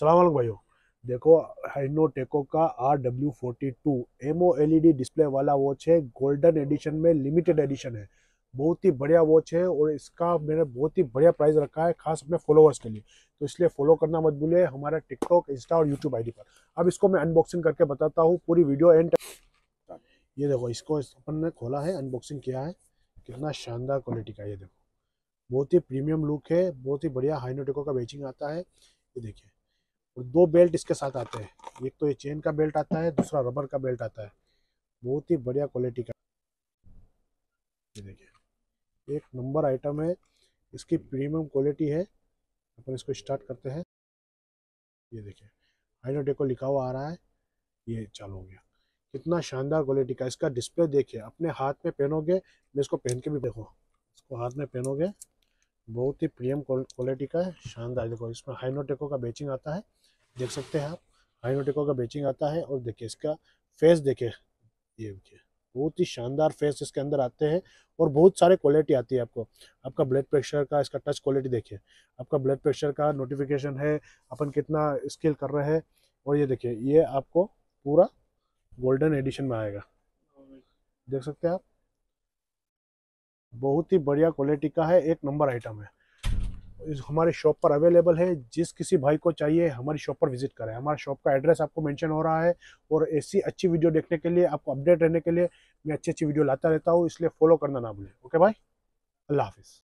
सलाम भाइयों देखो हाइनो टेको का आर डब्ल्यू फोर्टी टू एमओ डी डिस्प्ले वाला वॉच है गोल्डन एडिशन में लिमिटेड एडिशन है बहुत ही बढ़िया वॉच है और इसका मैंने बहुत ही बढ़िया प्राइस रखा है खास अपने फॉलोअर्स के लिए तो इसलिए फॉलो करना मत भूलिए हमारा टिकटॉक इंस्टा और यूट्यूब आई पर अब इसको मैं अनबॉक्सिंग करके बताता हूँ पूरी वीडियो एंड ये देखो इसको अपन ने खोला है अनबॉक्सिंग किया है कितना शानदार क्वालिटी का ये देखो बहुत ही प्रीमियम लुक है बहुत ही बढ़िया हाइनोटेको का बेचिंग आता है ये देखिए और दो बेल्ट इसके साथ आते हैं एक तो ये चेन का बेल्ट आता है दूसरा रबर का बेल्ट आता है बहुत ही बढ़िया क्वालिटी का ये देखिए एक नंबर आइटम है इसकी प्रीमियम क्वालिटी है अपन इसको स्टार्ट करते हैं ये देखिए हाइनोडेको लिखा हुआ आ रहा है ये चालू हो गया कितना शानदार क्वालिटी का इसका डिस्प्ले देखिए अपने हाथ में पहनोगे मैं इसको पहन के भी देखो इसको हाथ में पहनोगे बहुत ही प्रीमियम क्वालिटी का है शानदार देखो इसमें हाइनोटेको का बेचिंग आता है देख सकते हैं आप हाइनोटेको का बेचिंग आता है और देखिए इसका फेस देखिए ये देखिए बहुत ही शानदार फेस इसके अंदर आते हैं और बहुत सारे क्वालिटी आती है आपको आपका ब्लड प्रेशर का इसका टच क्वालिटी देखिए आपका ब्लड प्रेशर का नोटिफिकेशन है अपन कितना स्केल कर रहे हैं और ये देखिए ये आपको पूरा गोल्डन एडिशन में आएगा देख सकते हैं आप बहुत ही बढ़िया क्वालिटी का है एक नंबर आइटम है इस हमारे शॉप पर अवेलेबल है जिस किसी भाई को चाहिए हमारी शॉप पर विजिट करें हमारे शॉप का एड्रेस आपको मेंशन हो रहा है और ऐसी अच्छी वीडियो देखने के लिए आपको अपडेट रहने के लिए मैं अच्छी अच्छी वीडियो लाता रहता हूँ इसलिए फॉलो करना ना भूलें ओके भाई अल्लाह हाफिज़